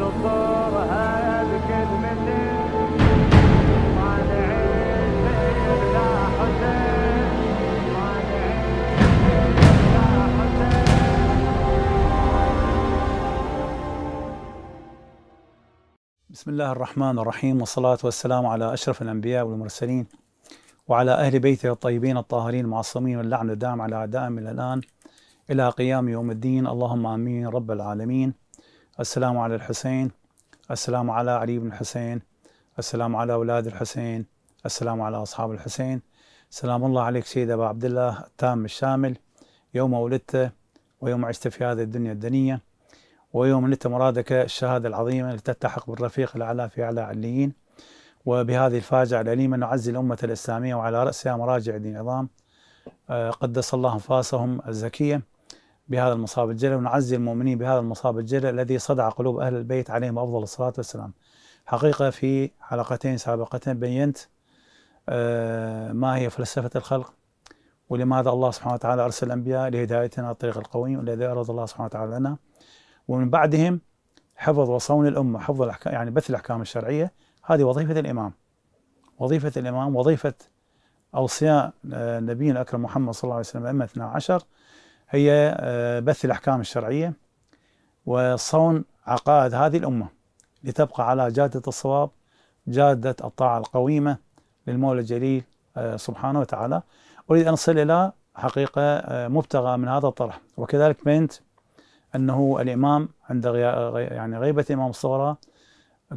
بسم الله الرحمن الرحيم والصلاة والسلام على أشرف الأنبياء والمرسلين وعلى أهل بيته الطيبين الطاهرين المعصومين واللعن الدام على أعدائهم من الآن إلى قيام يوم الدين اللهم آمين رب العالمين السلام على الحسين السلام على علي بن الحسين السلام على أولاد الحسين السلام على أصحاب الحسين سلام الله عليك سيد أبا عبد الله التام الشامل يوم ولدت ويوم عشت في هذه الدنيا الدنية ويوم نلت مرادك الشهادة العظيمة لتلتحق بالرفيق الأعلى في أعلى عليين وبهذه الفاجعة الأليمة نعزي الأمة الإسلامية وعلى رأسها مراجع دين النظام آه، قدس الله أنفاسهم الزكية بهذا المصاب الجلل ونعزي المؤمنين بهذا المصاب الجلل الذي صدع قلوب أهل البيت عليهم أفضل الصلاة والسلام حقيقة في حلقتين سابقتين بينت آه، ما هي فلسفة الخلق ولماذا الله سبحانه وتعالى أرسل الأنبياء لهدايتنا الطريق القويم الذي أراد الله سبحانه وتعالى لنا ومن بعدهم حفظ وصون الأمة حفظ الأحكام يعني بث الأحكام الشرعية هذه وظيفة الإمام وظيفة الإمام وظيفة أوصياء آه، نبينا الأكرم محمد صلى الله عليه وسلم أئمة 12 هي آه، بث الأحكام الشرعية وصون عقائد هذه الأمة لتبقى على جادة الصواب جادة الطاعة القويمة للمولى الجليل آه، سبحانه وتعالى أريد أن أصل إلى حقيقة آه، مبتغى من هذا الطرح وكذلك بنت أنه الإمام عند يعني غيبة الإمام الصغرى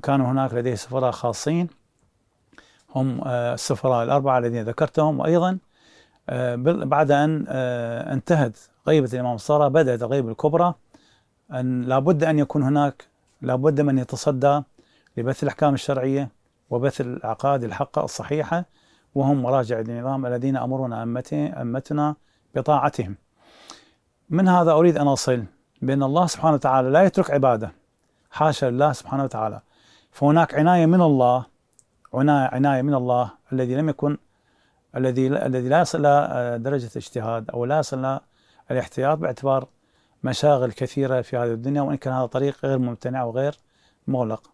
كان هناك لديه سفراء خاصين هم السفراء الأربعة الذين ذكرتهم وأيضا بعد أن انتهت غيبة الإمام الصرا بدأت الغيبة الكبرى أن لابد أن يكون هناك لابد من يتصدى لبث الأحكام الشرعية وبث العقائد الحقة الصحيحة وهم مراجع النظام الذين أمرنا أمتنا بطاعتهم من هذا أريد أن أصل بأن الله سبحانه وتعالى لا يترك عباده حاشا لله سبحانه وتعالى فهناك عناية من الله عناية عناية من الله الذي لم يكن الذي الذي لا يصل إلى درجة اجتهاد أو لا يصل إلى الاحتياط باعتبار مشاغل كثيرة في هذه الدنيا وإن كان هذا طريق غير ممتنع وغير مغلق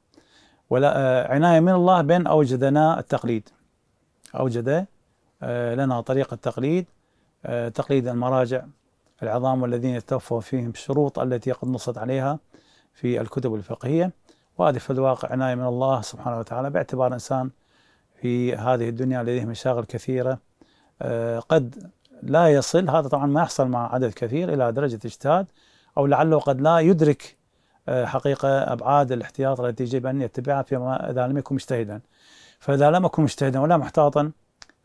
ولا آه، عناية من الله بين أوجدنا التقليد أوجد آه، لنا طريق التقليد آه، تقليد المراجع العظام والذين توفوا فيهم الشروط التي قد نصت عليها في الكتب الفقهية وهذه في الواقع عناية من الله سبحانه وتعالى باعتبار إنسان في هذه الدنيا لديه مشاغل كثيرة قد لا يصل هذا طبعا ما يحصل مع عدد كثير الى درجه اجتهاد او لعله قد لا يدرك آه، حقيقه ابعاد الاحتياط التي يجب ان يتبعها فيما اذا لم يكن مجتهدا فاذا لم اكن مجتهدا ولا محتاطا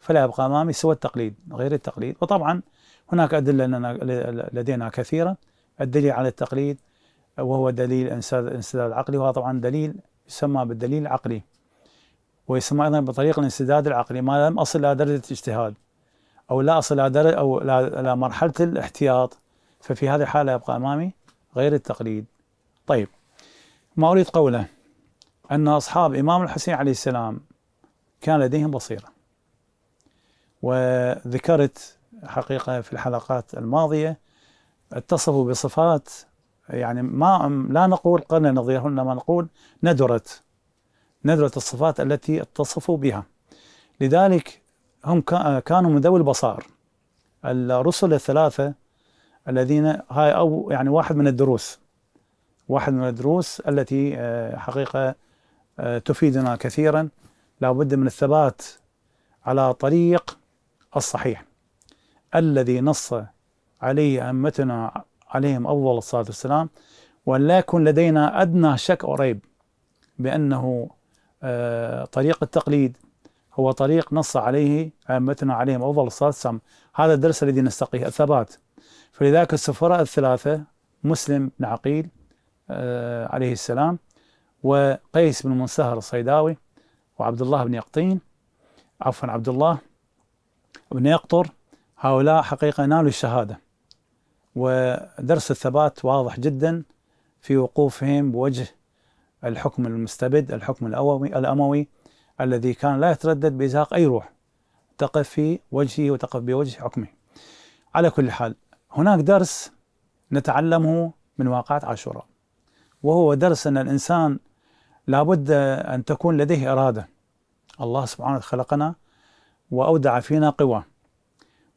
فلا يبقى امامي سوى التقليد غير التقليد وطبعا هناك ادله لنا لدينا كثيره الدليل على التقليد وهو دليل الانسداد العقلي وهذا طبعا دليل يسمى بالدليل العقلي ويسمى ايضا بطريق الانسداد العقلي ما لم اصل الى درجه الاجتهاد او لا اصل الى او الى مرحله الاحتياط ففي هذه الحاله يبقى امامي غير التقليد. طيب ما اريد قوله ان اصحاب امام الحسين عليه السلام كان لديهم بصيره. وذكرت حقيقه في الحلقات الماضيه اتصفوا بصفات يعني ما لا نقول قلنا نظيره انما نقول ندرت ندرت الصفات التي اتصفوا بها لذلك هم كانوا من ذوي البصائر الرسل الثلاثة الذين هاي أو يعني واحد من الدروس واحد من الدروس التي آه، حقيقة آه، تفيدنا كثيرا لابد من الثبات على طريق الصحيح الذي نص عليه أئمتنا عليهم أفضل الصلاة والسلام لا يكن لدينا أدنى شك أو ريب بأنه آه، طريق التقليد هو طريق نص عليه أئمتنا آه، عليهم أفضل الصلاة والسلام هذا الدرس الذي نستقيه الثبات فلذلك السفراء الثلاثة مسلم بن عقيل آه، عليه السلام وقيس بن منصهر الصيداوي وعبد الله بن يقطين عفوا عبد الله بن يقطر هؤلاء حقيقة نالوا الشهادة ودرس الثبات واضح جدا في وقوفهم بوجه الحكم المستبد الحكم الأموي الذي كان لا يتردد بإزهاق أي روح تقف في وجهه وتقف بوجه حكمه على كل حال هناك درس نتعلمه من واقعة عاشوراء وهو درس أن الإنسان لابد أن تكون لديه إرادة الله سبحانه خلقنا وأودع فينا قوى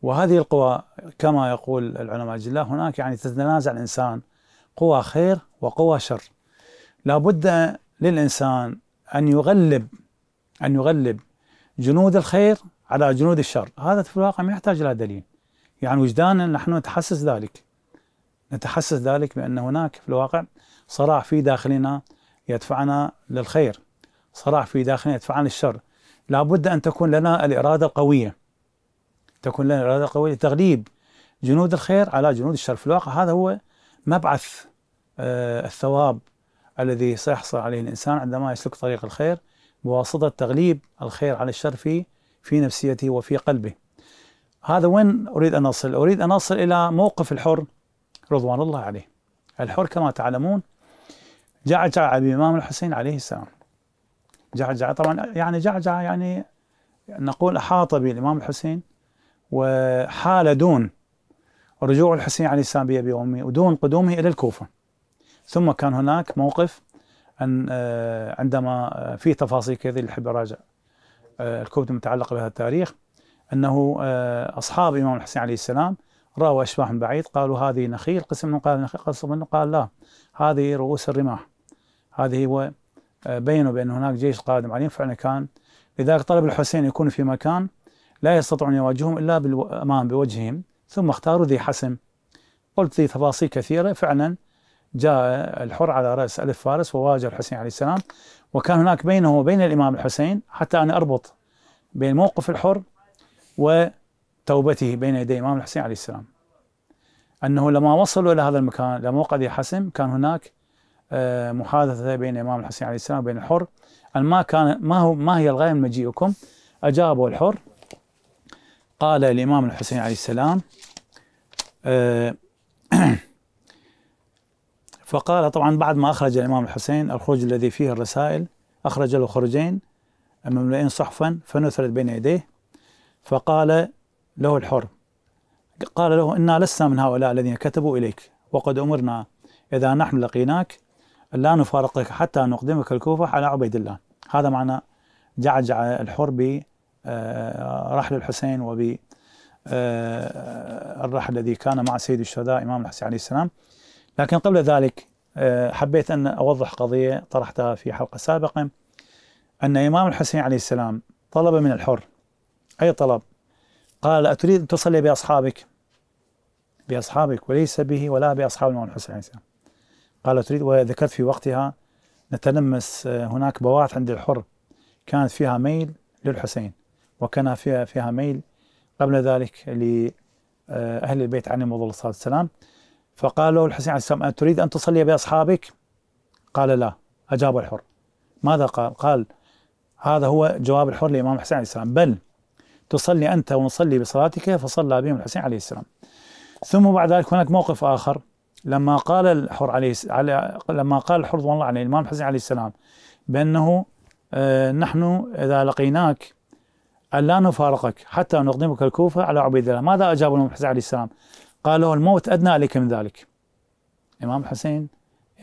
وهذه القوى كما يقول العلماء الجلاء هناك يعني تتنازع الإنسان قوى خير وقوى شر لابد للإنسان أن يغلب أن يغلب جنود الخير على جنود الشر هذا في الواقع ما يحتاج إلى دليل يعني وجدانا نحن نتحسس ذلك نتحسس ذلك بأن هناك في الواقع صراع في داخلنا يدفعنا للخير صراع في داخلنا يدفعنا للشر لابد أن تكون لنا الإرادة القوية تكون لنا الإرادة القوية لتغليب جنود الخير على جنود الشر في الواقع هذا هو مبعث آه، الثواب الذي سيحصل عليه الإنسان عندما يسلك طريق الخير بواسطة تغليب الخير على الشر في في نفسيته وفي قلبه هذا وين أريد أن أصل أريد أن أصل إلى موقف الحر رضوان الله عليه الحر كما تعلمون جعجع الإمام الحسين عليه السلام جعجع طبعا يعني جعجع يعني نقول أحاط بالإمام الحسين وحال دون رجوع الحسين عليه السلام بأبي وأمي ودون قدومه إلى الكوفة ثم كان هناك موقف ان آه، عندما آه، في تفاصيل كثير اللي احب اراجع آه، الكتب المتعلقه بهذا التاريخ انه اصحاب الامام الحسين عليه السلام راوا اشباح من بعيد قالوا هذه نخيل قسم منهم قال نخيل قسم منهم قال لا هذه رؤوس الرماح هذه هو بينوا بان هناك جيش قادم عليهم فعلا كان لذلك طلب الحسين يكون في مكان لا يستطيعون يواجههم الا بالامام بوجههم ثم اختاروا ذي حسم قلت ذي تفاصيل كثيره فعلا جاء الحر على رأس ألف فارس وواجه الحسين عليه السلام وكان هناك بينه وبين الإمام الحسين حتى أنا أربط بين موقف الحر وتوبته بين يدي الإمام الحسين عليه السلام أنه لما وصلوا إلى هذا المكان لما وقع ذي حسم كان هناك آه، محادثة بين الإمام الحسين عليه السلام وبين الحر أن ما كان ما هو ما هي الغاية من مجيئكم أجابه الحر قال الإمام الحسين عليه السلام آه، فقال طبعا بعد ما أخرج الإمام الحسين الخروج الذي فيه الرسائل أخرج له خرجين مملوئين صحفا فنثرت بين يديه فقال له الحر قال له إنا لسنا من هؤلاء الذين كتبوا إليك وقد أمرنا إذا نحن لقيناك لا نفارقك حتى نقدمك الكوفة على عبيد الله هذا معنى جعجع الحر برحل آه، الحسين وب آه، الرحل الذي كان مع سيد الشهداء إمام الحسين عليه السلام لكن قبل ذلك آه، حبيت أن أوضح قضية طرحتها في حلقة سابقة أن إمام الحسين عليه السلام طلب من الحر أي طلب قال أتريد أن تصلي بأصحابك بأصحابك وليس به ولا بأصحاب الإمام الحسين عليه السلام قال أتريد وذكرت في وقتها نتلمس آه، هناك بواعث عند الحر كانت فيها ميل للحسين وكان فيها فيها ميل قبل ذلك لأهل آه، البيت عليهم الصلاة والسلام فقال له الحسين عليه السلام أتريد أن تصلي بأصحابك قال لا أجاب الحر ماذا قال قال هذا هو جواب الحر للإمام الحسين عليه السلام بل تصلي أنت ونصلي بصلاتك فصلى بهم الحسين عليه السلام ثم بعد ذلك هناك موقف آخر لما قال الحر عليه على لما قال الحر الله عليه الإمام الحسين عليه السلام بأنه آه، نحن إذا لقيناك ألا نفارقك حتى نقدمك الكوفة على عبيد الله ماذا أجاب الإمام الحسين عليه السلام قال له الموت أدنى عليك من ذلك إمام حسين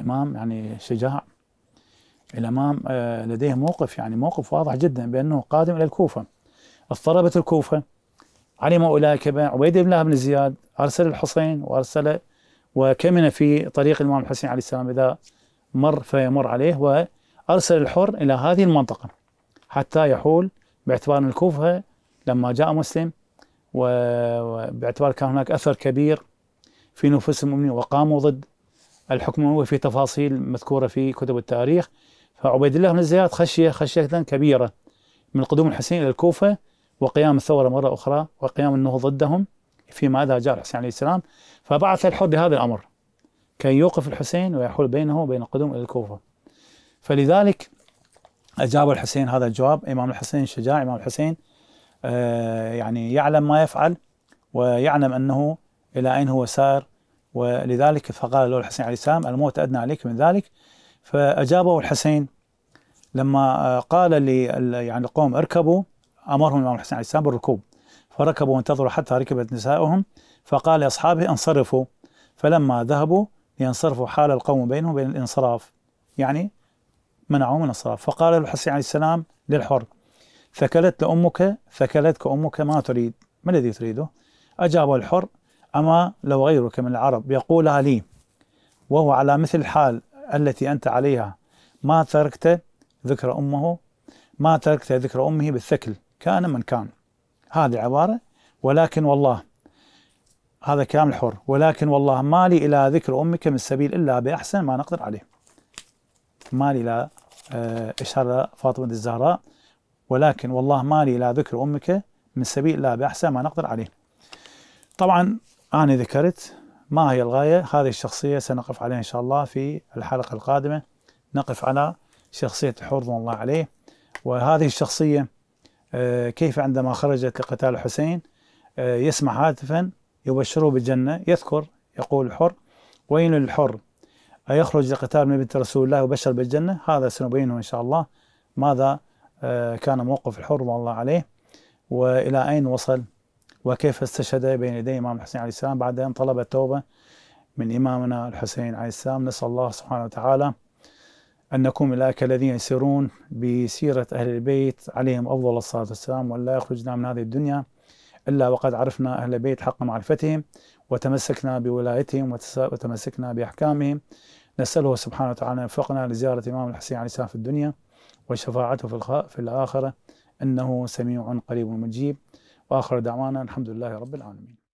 إمام يعني شجاع الإمام آه، لديه موقف يعني موقف واضح جدا بأنه قادم إلى الكوفة اضطربت الكوفة علم أولئك عبيد بن الله بن زياد أرسل الحسين وأرسل وكمن في طريق الإمام الحسين عليه السلام إذا مر فيمر عليه وأرسل الحر إلى هذه المنطقة حتى يحول باعتبار أن الكوفة لما جاء مسلم وباعتبار كان هناك أثر كبير في نفوس المؤمنين وقاموا ضد الحكم الأموي في تفاصيل مذكورة في كتب التاريخ فعبيد الله بن زياد خشية خشية كبيرة من قدوم الحسين إلى الكوفة وقيام الثورة مرة أخرى وقيام النهوض ضدهم فيما إذا جاء الحسين عليه السلام فبعث الحر بهذا الأمر كي يوقف الحسين ويحول بينه وبين قدوم إلى الكوفة فلذلك أجاب الحسين هذا الجواب إمام الحسين شجاع إمام الحسين آه، يعني يعلم ما يفعل ويعلم أنه إلى أين هو سار ولذلك فقال له الحسين عليه السلام الموت أدنى عليك من ذلك فأجابه الحسين لما آه، قال لي يعني القوم اركبوا أمرهم الإمام الحسين عليه السلام بالركوب فركبوا وانتظروا حتى ركبت نسائهم فقال لأصحابه انصرفوا فلما ذهبوا لينصرفوا حال القوم بينهم بين الانصراف يعني منعوه من الانصراف فقال الحسين عليه السلام للحر ثكلت لأمك ثكلتك أمك ما تريد ما الذي تريده أجاب الحر أما لو غيرك من العرب يقولها لي وهو على مثل الحال التي أنت عليها ما تركت ذكر أمه ما تركت ذكر أمه بالثكل كان من كان هذه عبارة ولكن والله هذا كلام الحر ولكن والله ما لي إلى ذكر أمك من سبيل إلا بأحسن ما نقدر عليه ما لي إلى آه، إشارة فاطمة الزهراء ولكن والله مالي إلى ذكر أمك من سبيل الله بأحسن ما نقدر عليه طبعا أنا ذكرت ما هي الغاية هذه الشخصية سنقف عليها إن شاء الله في الحلقة القادمة نقف على شخصية حرض الله عليه وهذه الشخصية آه، كيف عندما خرجت لقتال الحسين آه، يسمع هاتفا يبشره بالجنة يذكر يقول الحر وين الحر أيخرج لقتال من بنت رسول الله وبشر بالجنة هذا سنبينه إن شاء الله ماذا آه، كان موقف الحر والله الله عليه والى اين وصل وكيف استشهد بين يدي الامام الحسين عليه السلام بعد ان طلب التوبه من امامنا الحسين عليه السلام نسال الله سبحانه وتعالى ان نكون اولئك الذين يسيرون بسيره اهل البيت عليهم افضل الصلاه والسلام ولا يخرجنا من هذه الدنيا الا وقد عرفنا اهل البيت حق معرفتهم وتمسكنا بولايتهم وتمسكنا باحكامهم نساله سبحانه وتعالى ان يوفقنا لزياره الامام الحسين عليه السلام في الدنيا وشفاعته في في الآخرة إنه سميع قريب مجيب وآخر دعوانا الحمد لله رب العالمين